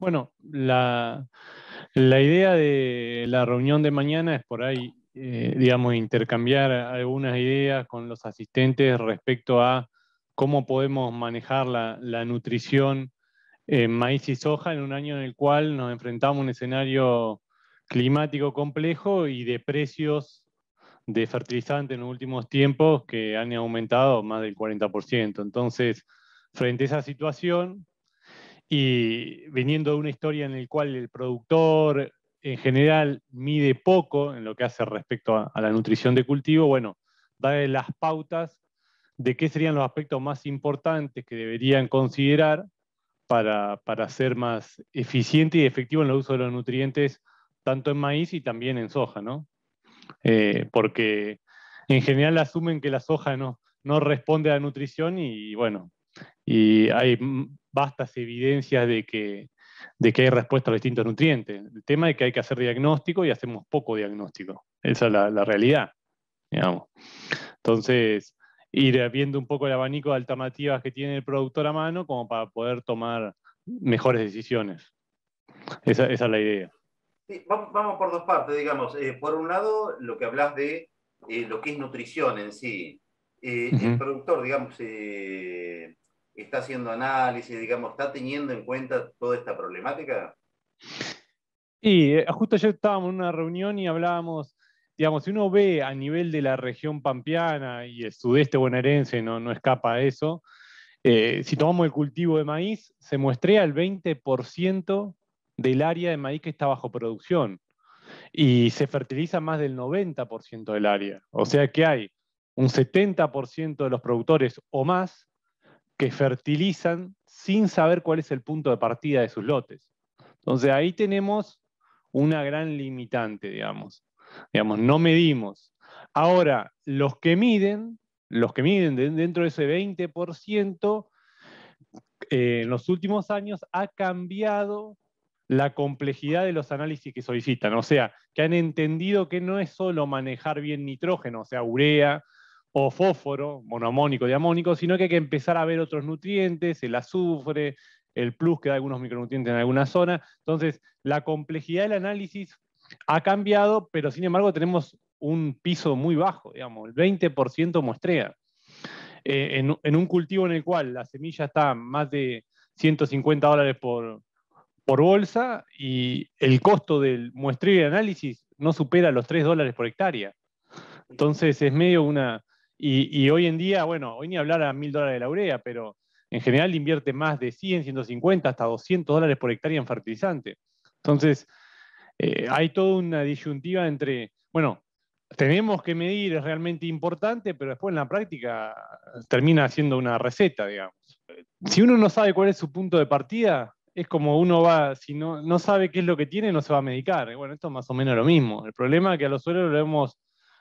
Bueno, la, idea de la reunión de mañana es por ahí, eh, digamos, intercambiar algunas ideas con los asistentes respecto a cómo podemos manejar la, la nutrición en maíz y soja en un año en el cual nos enfrentamos a un escenario climático complejo y de precios de fertilizantes en los últimos tiempos que han aumentado más del 40%. Entonces, frente a esa situación, y viniendo de una historia en la cual el productor en general mide poco en lo que hace respecto a, la nutrición de cultivo, bueno, da las pautas de qué serían los aspectos más importantes que deberían considerar para, ser más eficiente y efectivo en el uso de los nutrientes, tanto en maíz y también en soja, ¿no? Eh, porque en general asumen que la soja no, no responde a la nutrición y, bueno, y hay vastas evidencias de que, que hay respuesta a los distintos nutrientes. El tema es que hay que hacer diagnóstico y hacemos poco diagnóstico. Esa es la, realidad, Entonces, ir viendo un poco el abanico de alternativas que tiene el productor a mano como para poder tomar mejores decisiones. Esa, es la idea. vamos por dos partes, digamos. Eh, por un lado, lo que hablas de eh, lo que es nutrición en sí. Eh, el productor, digamos, eh, está haciendo análisis, digamos, está teniendo en cuenta toda esta problemática? y eh, justo ayer estábamos en una reunión y hablábamos, digamos, si uno ve a nivel de la región pampeana y el sudeste bonaerense no, no escapa a eso, eh, si tomamos el cultivo de maíz, se muestrea el 20% del área de maíz que está bajo producción y se fertiliza más del 90% del área. O sea que hay un 70% de los productores o más que fertilizan sin saber cuál es el punto de partida de sus lotes. Entonces ahí tenemos una gran limitante, digamos. Digamos, no medimos. Ahora, los que miden, los que miden dentro de ese 20%, eh, en los últimos años ha cambiado la complejidad de los análisis que solicitan. O sea, que han entendido que no es solo manejar bien nitrógeno, o sea, urea, o fósforo, monoamónico, diamónico, sino que hay que empezar a ver otros nutrientes, el azufre, el plus que da algunos micronutrientes en alguna zona. Entonces, la complejidad del análisis ha cambiado, pero sin embargo tenemos un piso muy bajo, digamos, el 20% muestrea. Eh, en, un cultivo en el cual la semilla está más de 150 dólares por, por bolsa y el costo del muestreo y análisis no supera los 3 dólares por hectárea. Entonces es medio una, y, hoy en día, bueno, hoy ni hablar a mil dólares de la urea, pero en general invierte más de 100, 150, hasta 200 dólares por hectárea en fertilizante. Entonces, eh, hay toda una disyuntiva entre, bueno, tenemos que medir, es realmente importante, pero después en la práctica eh, termina siendo una receta, digamos. Si uno no sabe cuál es su punto de partida, es como uno va, si no, sabe qué es lo que tiene, no se va a medicar. Bueno, esto es más o menos lo mismo. El problema es que a los suelos lo vemos,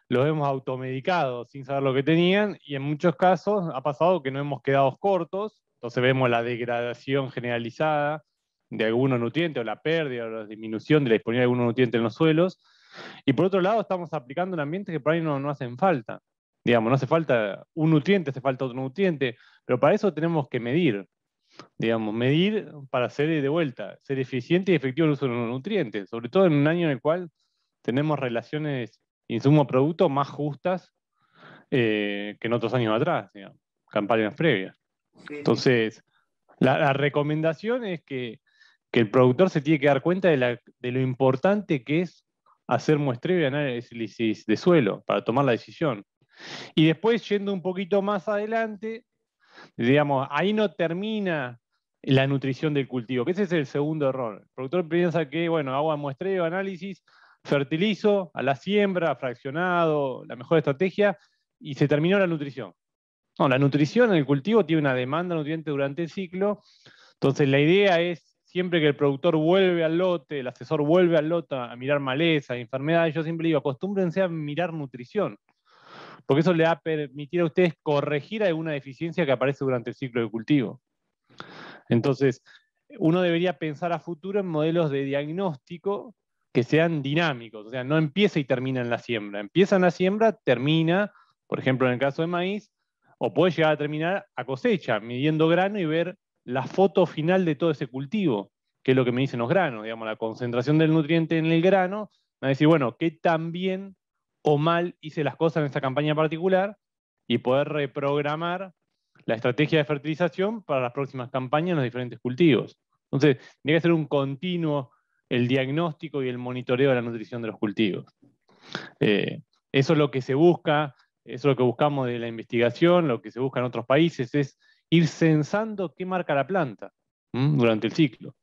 los hemos automedicado sin saber lo que tenían y en muchos casos ha pasado que no hemos quedado cortos, entonces vemos la degradación generalizada de algunos nutrientes o la pérdida o la disminución de la disponibilidad de algunos nutrientes en los suelos. Y por otro lado, estamos aplicando un ambiente que por ahí no, no hacen falta. Digamos, no hace falta un nutriente, hace falta otro nutriente, pero para eso tenemos que medir. Digamos, medir para ser de vuelta, ser eficiente y efectivo en el uso de los nutrientes, sobre todo en un año en el cual tenemos relaciones insumo productos más justas eh, que en otros años atrás, campañas previas. Entonces, La, recomendación es que, el productor se tiene que dar cuenta de, de lo importante que es hacer muestreo y análisis de suelo para tomar la decisión. Y después, yendo un poquito más adelante, digamos, ahí no termina la nutrición del cultivo, que ese es el segundo error. El productor piensa que, bueno, hago muestreo, análisis, fertilizo a la siembra, fraccionado, la mejor estrategia, y se terminó la nutrición. No, la nutrición en el cultivo tiene una demanda nutriente durante el ciclo, entonces la idea es siempre que el productor vuelve al lote, el asesor vuelve al lote a mirar maleza, enfermedades, yo siempre digo, acostúmbrense a mirar nutrición, porque eso le va a permitir a ustedes corregir alguna deficiencia que aparece durante el ciclo de cultivo. Entonces, uno debería pensar a futuro en modelos de diagnóstico que sean dinámicos, o sea, no empieza y termina en la siembra, empieza en la siembra, termina, por ejemplo en el caso de maíz, o puede llegar a terminar a cosecha, midiendo grano y ver la foto final de todo ese cultivo, que es lo que me dicen los granos, digamos, la concentración del nutriente en el grano, a decir, bueno, qué tan bien o mal hice las cosas en esa campaña particular y poder reprogramar la estrategia de fertilización para las próximas campañas en los diferentes cultivos. Entonces, tiene que ser un continuo el diagnóstico y el monitoreo de la nutrición de los cultivos. Eh, eso es lo que se busca, eso es lo que buscamos de la investigación, lo que se busca en otros países es ir censando qué marca la planta durante el ciclo.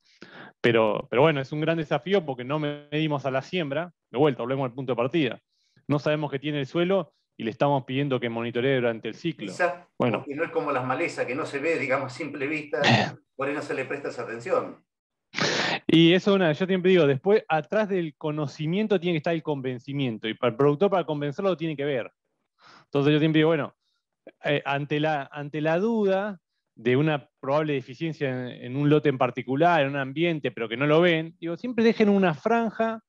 Pero, pero bueno, es un gran desafío porque no medimos a la siembra, de vuelta, volvemos al punto de partida. No sabemos qué tiene el suelo y le estamos pidiendo que monitoree durante el ciclo. Quizás, bueno. y no es como las malezas, que no se ve, digamos, a simple vista, por ahí no se le presta esa atención. Y eso una, yo siempre digo, después atrás del conocimiento tiene que estar el convencimiento, y para el productor para convencerlo tiene que ver. Entonces yo siempre digo, bueno, eh, ante, la, ante la duda de una probable deficiencia en, un lote en particular, en un ambiente, pero que no lo ven, digo, siempre dejen una franja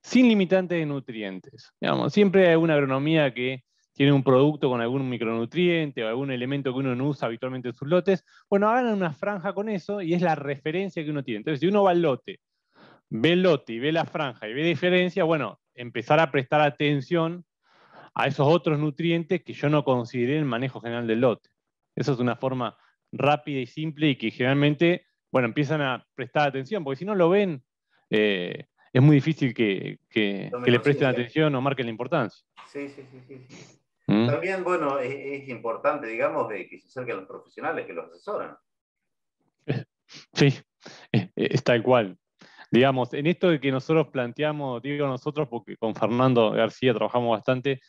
sin limitante de nutrientes. Digamos, siempre hay una agronomía que tiene un producto con algún micronutriente o algún elemento que uno no usa habitualmente en sus lotes, bueno, hagan una franja con eso y es la referencia que uno tiene. Entonces, si uno va al lote, ve el lote y ve la franja y ve diferencia, bueno, empezar a prestar atención a esos otros nutrientes que yo no consideré en el manejo general del lote. Esa es una forma rápida y simple y que generalmente, bueno, empiezan a prestar atención, porque si no lo ven, eh, es muy difícil que, que le presten atención o marquen la importancia. Sí, sí, sí. sí también, bueno, es, importante, digamos, que se acerquen los profesionales que los asesoran. Sí, es tal cual. Digamos, en esto de que nosotros planteamos, digo nosotros, porque con Fernando García trabajamos bastante,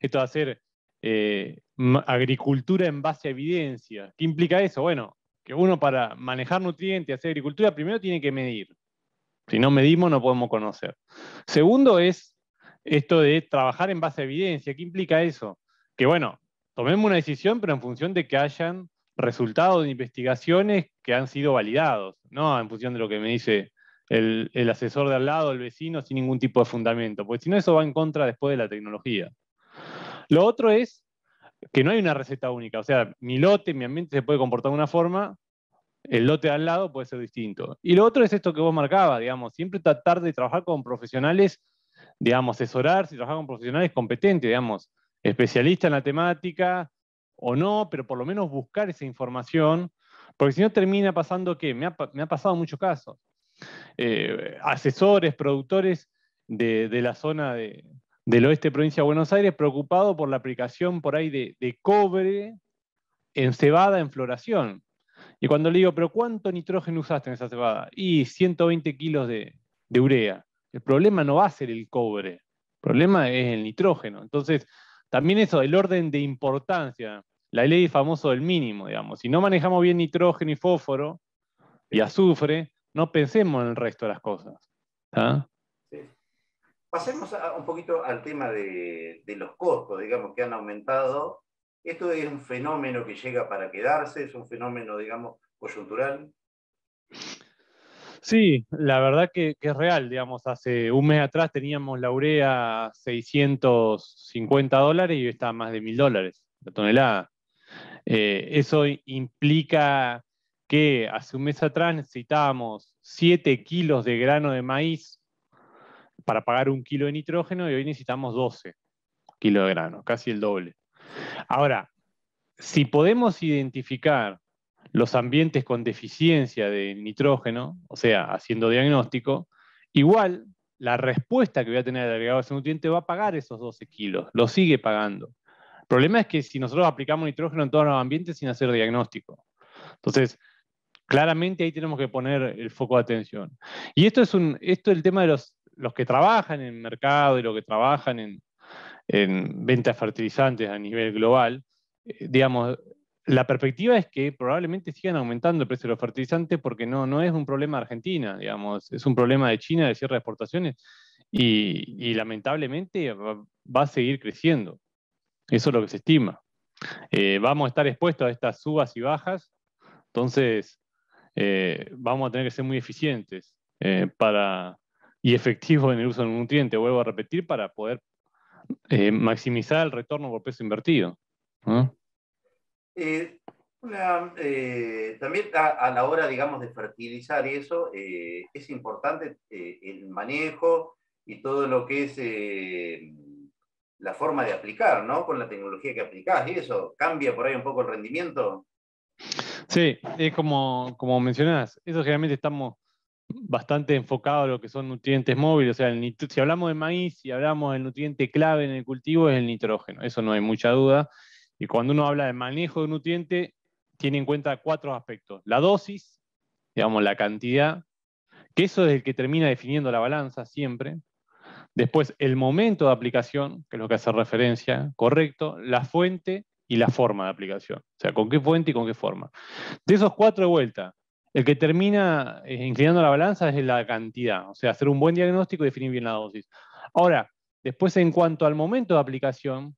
esto de hacer eh, agricultura en base a evidencia. ¿Qué implica eso? Bueno, que uno para manejar nutrientes, hacer agricultura, primero tiene que medir. Si no medimos, no podemos conocer. Segundo es esto de trabajar en base a evidencia. ¿Qué implica eso? que bueno, tomemos una decisión, pero en función de que hayan resultados de investigaciones que han sido validados, no en función de lo que me dice el, asesor de al lado, el vecino, sin ningún tipo de fundamento, porque si no eso va en contra después de la tecnología. Lo otro es que no hay una receta única, o sea, mi lote, mi ambiente se puede comportar de una forma, el lote de al lado puede ser distinto. Y lo otro es esto que vos marcabas, digamos, siempre tratar de trabajar con profesionales, digamos, asesorar, si trabajar con profesionales competentes, digamos especialista en la temática o no, pero por lo menos buscar esa información, porque si no termina pasando que me ha, pasado muchos casos. Eh, asesores, productores de, la zona del oeste provincia de Buenos Aires preocupados por la aplicación por ahí de, cobre en cebada en floración. Y cuando le digo, pero ¿cuánto nitrógeno usaste en esa cebada? Y 120 kilos de, de urea. El problema no va a ser el cobre, el problema es el nitrógeno. Entonces, también eso, el orden de importancia, la ley famoso del mínimo, digamos. Si no manejamos bien nitrógeno y fósforo y azufre, no pensemos en el resto de las cosas. Pasemos un poquito al tema de, de los costos, digamos, que han aumentado. Esto es un fenómeno que llega para quedarse, es un fenómeno, digamos, coyuntural. Sí, la verdad que, es real, digamos, hace un mes atrás teníamos la urea 650 dólares y está más de 1000 dólares la tonelada. Eh, eso implica que hace un mes atrás necesitábamos 7 kilos de grano de maíz para pagar un kilo de nitrógeno y hoy necesitamos 12 kilos de grano, casi el doble. Ahora, si podemos identificar los ambientes con deficiencia de nitrógeno, o sea, haciendo diagnóstico, igual la respuesta que voy a tener al agregado de ese nutriente va a pagar esos 12 kilos, lo sigue pagando. El problema es que si nosotros aplicamos nitrógeno en todos los ambientes sin hacer diagnóstico. Entonces, claramente ahí tenemos que poner el foco de atención. Y esto es, un, esto el tema de los, los que trabajan en el mercado y los que trabajan en, ventas fertilizantes a nivel global. Eh, digamos, la perspectiva es que probablemente sigan aumentando el precio de los fertilizantes porque no, no es un problema de Argentina, digamos, es un problema de China de cierre de exportaciones y, lamentablemente va a seguir creciendo. Eso es lo que se estima. Eh, vamos a estar expuestos a estas subas y bajas, entonces eh, vamos a tener que ser muy eficientes eh, para, y efectivos en el uso de nutrientes, vuelvo a repetir, para poder maximizar el retorno por peso invertido. Eh, eh, también a, la hora, digamos, de fertilizar y eso, eh, es importante el manejo y todo lo que es la forma de aplicar, ¿no? Con la tecnología que aplicás y eso, ¿cambia por ahí un poco el rendimiento? Sí, es como, como eso generalmente estamos bastante enfocados a lo que son nutrientes móviles, o sea, si hablamos de maíz, y hablamos del nutriente clave en el cultivo es el nitrógeno, eso no hay mucha duda, y cuando uno habla de manejo de nutriente, tiene en cuenta cuatro aspectos. La dosis, digamos, la cantidad, que eso es el que termina definiendo la balanza siempre. Después, el momento de aplicación, que es lo que hace referencia, correcto, la fuente y la forma de aplicación. O sea, con qué fuente y con qué forma. De esos cuatro de vuelta, el que termina eh, inclinando la balanza es la cantidad, o sea, hacer un buen diagnóstico y definir bien la dosis. Ahora, después en cuanto al momento de aplicación,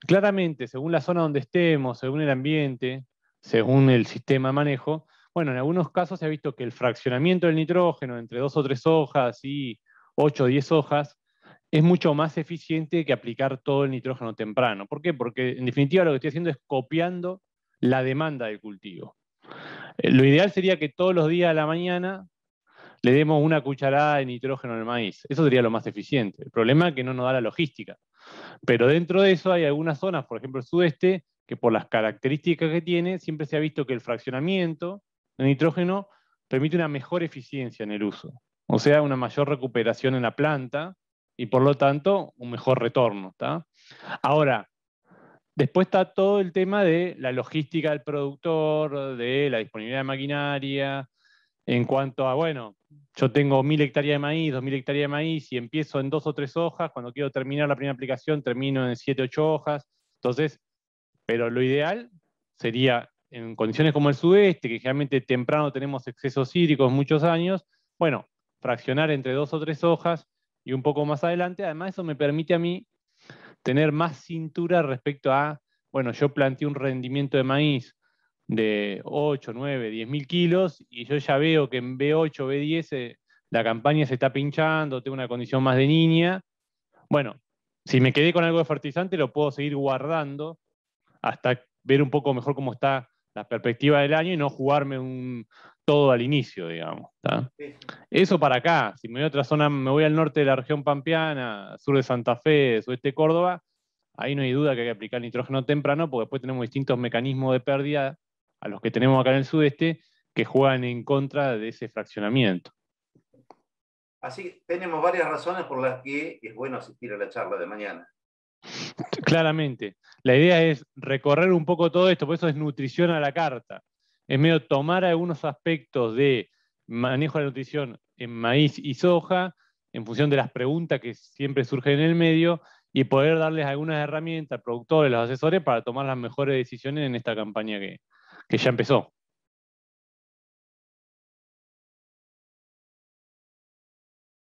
Claramente, según la zona donde estemos, según el ambiente, según el sistema de manejo, bueno, en algunos casos se ha visto que el fraccionamiento del nitrógeno entre dos o tres hojas y ocho o diez hojas es mucho más eficiente que aplicar todo el nitrógeno temprano. ¿Por qué? Porque en definitiva lo que estoy haciendo es copiando la demanda del cultivo. Eh, lo ideal sería que todos los días a la mañana le demos una cucharada de nitrógeno al maíz. Eso sería lo más eficiente. El problema es que no nos da la logística. Pero dentro de eso hay algunas zonas, por ejemplo el sudeste, que por las características que tiene, siempre se ha visto que el fraccionamiento de nitrógeno permite una mejor eficiencia en el uso. O sea, una mayor recuperación en la planta y por lo tanto un mejor retorno. Ahora, después está todo el tema de la logística del productor, de la disponibilidad de maquinaria, en cuanto a, bueno, yo tengo mil hectáreas de maíz, dos mil hectáreas de maíz y empiezo en dos o tres hojas, cuando quiero terminar la primera aplicación termino en siete, ocho hojas. Entonces, pero lo ideal sería en condiciones como el sudeste, que generalmente temprano tenemos excesos hídricos muchos años, bueno, fraccionar entre dos o tres hojas y un poco más adelante. Además, eso me permite a mí tener más cintura respecto a, bueno, yo planteé un rendimiento de maíz de 8, 9, 10 mil kilos y yo ya veo que en B8, B10 eh, la campaña se está pinchando, tengo una condición más de niña. Bueno, si me quedé con algo de fertilizante lo puedo seguir guardando hasta ver un poco mejor cómo está la perspectiva del año y no jugarme un, todo al inicio, digamos. Eso para acá, si me voy a otra zona, me voy al norte de la región pampeana, sur de Santa Fe, sudeste de Córdoba, ahí no hay duda que hay que aplicar nitrógeno temprano porque después tenemos distintos mecanismos de pérdida a los que tenemos acá en el sudeste, que juegan en contra de ese fraccionamiento. Así que tenemos varias razones por las que es bueno asistir a la charla de mañana. Claramente. La idea es recorrer un poco todo esto, por eso es nutrición a la carta. Es medio tomar algunos aspectos de manejo de la nutrición en maíz y soja, en función de las preguntas que siempre surgen en el medio, y poder darles algunas herramientas productores, los asesores, para tomar las mejores decisiones en esta campaña que, que ya empezó.